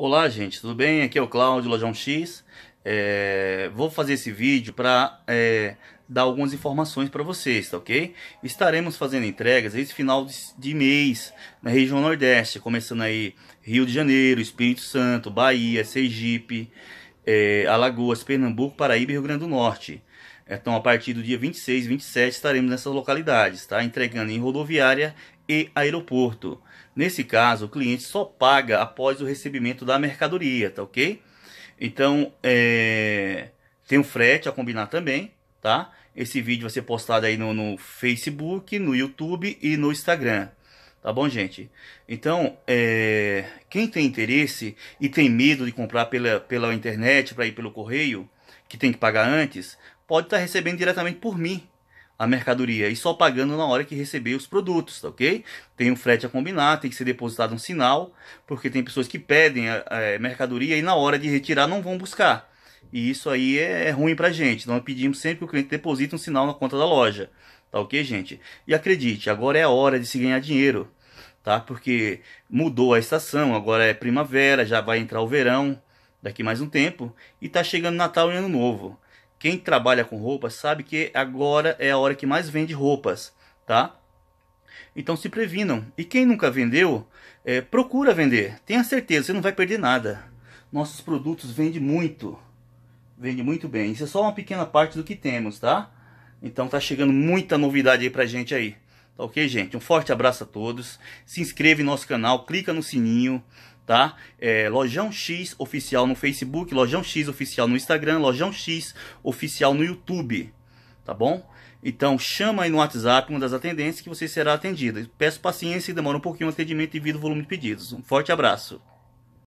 Olá, gente, tudo bem? Aqui é o Cláudio, Lojão X. É, vou fazer esse vídeo para é, dar algumas informações para vocês, tá ok? Estaremos fazendo entregas esse final de, de, mês na região Nordeste, começando aí Rio de Janeiro, Espírito Santo, Bahia, Sergipe, é, Alagoas, Pernambuco, Paraíba e Rio Grande do Norte. Então, a partir do dia 26 e 27 estaremos nessas localidades, tá? Entregando em rodoviária e aeroporto. Nesse caso, o cliente só paga após o recebimento da mercadoria, tá ok? Então, é... tem um frete a combinar também, tá? Esse vídeo vai ser postado aí no, no Facebook, no YouTube e no Instagram, Tá bom, gente? Então, é, quem tem interesse e tem medo de comprar pela, pela internet, para ir pelo correio, que tem que pagar antes, pode estar tá recebendo diretamente por mim a mercadoria e só pagando na hora que receber os produtos, tá ok? Tem um frete a combinar, tem que ser depositado um sinal, porque tem pessoas que pedem a, eh, a eh, mercadoria e na hora de retirar não vão buscar. E isso aí é, é ruim pra gente. Então pedimos sempre que o cliente deposite um sinal na conta da loja. Tá ok, gente? E acredite, agora é a hora de se ganhar dinheiro, tá? Porque mudou a estação, agora é primavera, já vai entrar o verão daqui mais um tempo e tá chegando Natal e Ano Novo. Quem trabalha com roupas sabe que agora é a hora que mais vende roupas, tá? Então se previnam. E quem nunca vendeu, é, procura vender. Tenha certeza, você não vai perder nada. Nossos produtos vendem muito. Vende muito bem. Isso é só uma pequena parte do que temos, tá? Então tá chegando muita novidade aí pra gente aí. Tá ok, gente? Um forte abraço a todos. Se inscreve no nosso canal, clica no sininho tá? É, Lojão X Oficial no Facebook, Lojão X Oficial no Instagram, Lojão X Oficial no YouTube, tá bom? Então chama aí no WhatsApp uma das atendentes que você será atendida. Peço paciência e demora um pouquinho o atendimento devido ao volume de pedidos. Um forte abraço.